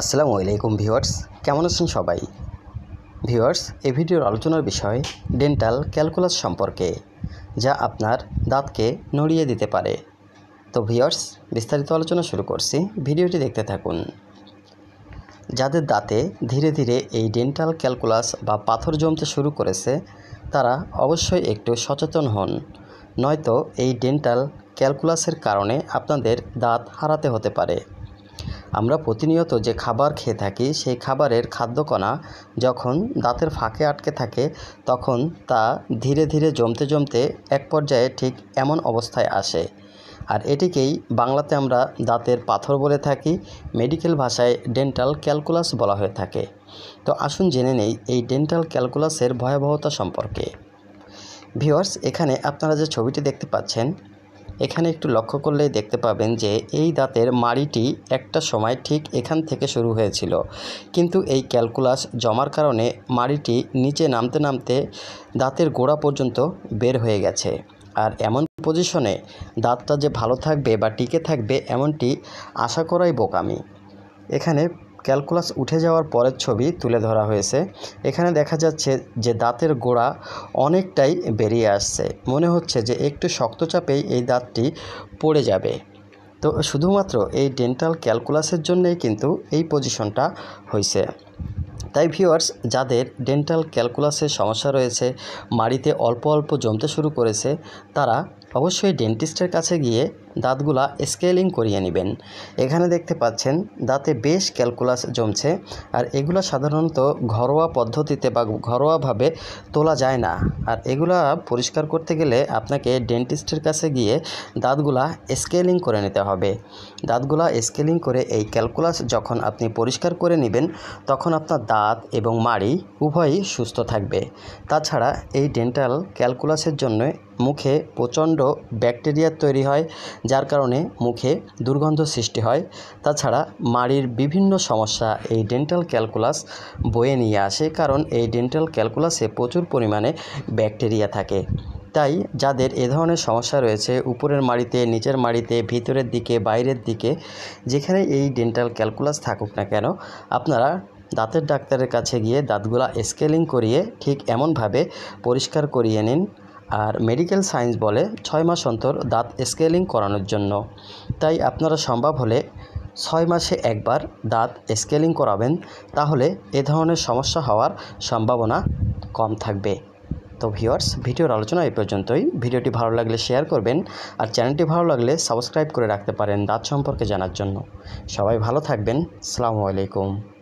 আসসালামু আলাইকুম ভিউয়ার্স কেমন আছেন সবাই ভিউয়ার্স এই ভিডিওর আলোচনার বিষয় ডেন্টাল ক্যালকুলাস সম্পর্কে যা আপনার দাঁতকে নড়িয়ে দিতে পারে তো ভিউয়ার্স বিস্তারিত আলোচনা শুরু করছি ভিডিওটি দেখতে থাকুন যাদের দাঁতে ধীরে ধীরে এই ডেন্টাল ক্যালকুলাস বা পাথর জমতে শুরু করেছে তারা অবশ্যই একটু সচেতন হন নয়তো এই ডেন্টাল ক্যালকুলাসের কারণে আপনাদের দাঁত হারাতে হতে পারে আমরা প্রতিনিয়ত যে খাবার খেয়ে থাকি সেই খাবারের খাদ্যকণা যখন দাঁতের ফাঁকে আটকে থাকে তখন তা ধীরে ধীরে জমতে জমতে এক পর্যায়ে ঠিক এমন অবস্থায় আসে আর এটিকেই বাংলাতে আমরা দাঁতের পাথর বলে থাকি মেডিকেল ভাষায় ডেন্টাল ক্যালকুলাস বলা হয়ে থাকে তো আসুন জেনে নেই এই ডেন্টাল ক্যালকুলাসের ভয়াবহতা সম্পর্কে ভিওয়ার্স এখানে আপনারা যে ছবিটি দেখতে পাচ্ছেন এখানে একটু লক্ষ্য করলেই দেখতে পাবেন যে এই দাঁতের মাড়িটি একটা সময় ঠিক এখান থেকে শুরু হয়েছিল কিন্তু এই ক্যালকুলাস জমার কারণে মাড়িটি নিচে নামতে নামতে দাঁতের গোড়া পর্যন্ত বের হয়ে গেছে আর এমন পজিশনে দাঁতটা যে ভালো থাকবে বা টিকে থাকবে এমনটি আশা করাই বোকামি এখানে ক্যালকুলাস উঠে যাওয়ার পরের ছবি তুলে ধরা হয়েছে এখানে দেখা যাচ্ছে যে দাঁতের গোড়া অনেকটাই বেরিয়ে আসছে মনে হচ্ছে যে একটু শক্ত চাপেই এই দাঁতটি পড়ে যাবে তো শুধুমাত্র এই ডেন্টাল ক্যালকুলাসের জন্যেই কিন্তু এই পজিশনটা হয়েছে তাই ভিউয়ার্স যাদের ডেন্টাল ক্যালকুলাসের সমস্যা রয়েছে মাড়িতে অল্প অল্প জমতে শুরু করেছে তারা অবশ্যই ডেন্টিস্টের কাছে গিয়ে দাঁতগুলা স্কেলিং করিয়ে নেবেন এখানে দেখতে পাচ্ছেন দাঁতে বেশ ক্যালকুলাস জমছে আর এগুলো সাধারণত ঘরোয়া পদ্ধতিতে বা ঘরোয়াভাবে তোলা যায় না আর এগুলা পরিষ্কার করতে গেলে আপনাকে ডেন্টিস্টের কাছে গিয়ে দাঁতগুলা স্কেলিং করে নিতে হবে দাঁতগুলা স্কেলিং করে এই ক্যালকুলাস যখন আপনি পরিষ্কার করে নেবেন তখন আপনার দাঁত এবং মাড়ি উভয়ই সুস্থ থাকবে তাছাড়া এই ডেন্টাল ক্যালকুলাসের জন্য মুখে প্রচণ্ড ব্যাকটেরিয়া তৈরি হয় যার কারণে মুখে দুর্গন্ধ সৃষ্টি হয় তাছাড়া মাড়ির বিভিন্ন সমস্যা এই ডেন্টাল ক্যালকুলাস বয়ে নিয়ে আসে কারণ এই ডেন্টাল ক্যালকুলাসে প্রচুর পরিমাণে ব্যাকটেরিয়া থাকে তাই যাদের এ ধরনের সমস্যা রয়েছে উপরের মাড়িতে নিচের মাড়িতে ভিতরের দিকে বাইরের দিকে যেখানে এই ডেন্টাল ক্যালকুলাস থাকুক না কেন আপনারা দাঁতের ডাক্তারের কাছে গিয়ে দাঁতগুলা স্কেলিং করিয়ে ঠিক এমনভাবে পরিষ্কার করিয়ে নিন আর মেডিকেল সায়েন্স বলে ছয় মাস অন্তর দাঁত স্কেলিং করানোর জন্য তাই আপনারা সম্ভব হলে ছয় মাসে একবার দাঁত স্কেলিং করাবেন তাহলে এ ধরনের সমস্যা হওয়ার সম্ভাবনা কম থাকবে তো ভিওয়ার্স ভিডিওর আলোচনা এই পর্যন্তই ভিডিওটি ভালো লাগলে শেয়ার করবেন আর চ্যানেলটি ভালো লাগলে সাবস্ক্রাইব করে রাখতে পারেন দাঁত সম্পর্কে জানার জন্য সবাই ভালো থাকবেন সালামু আলাইকুম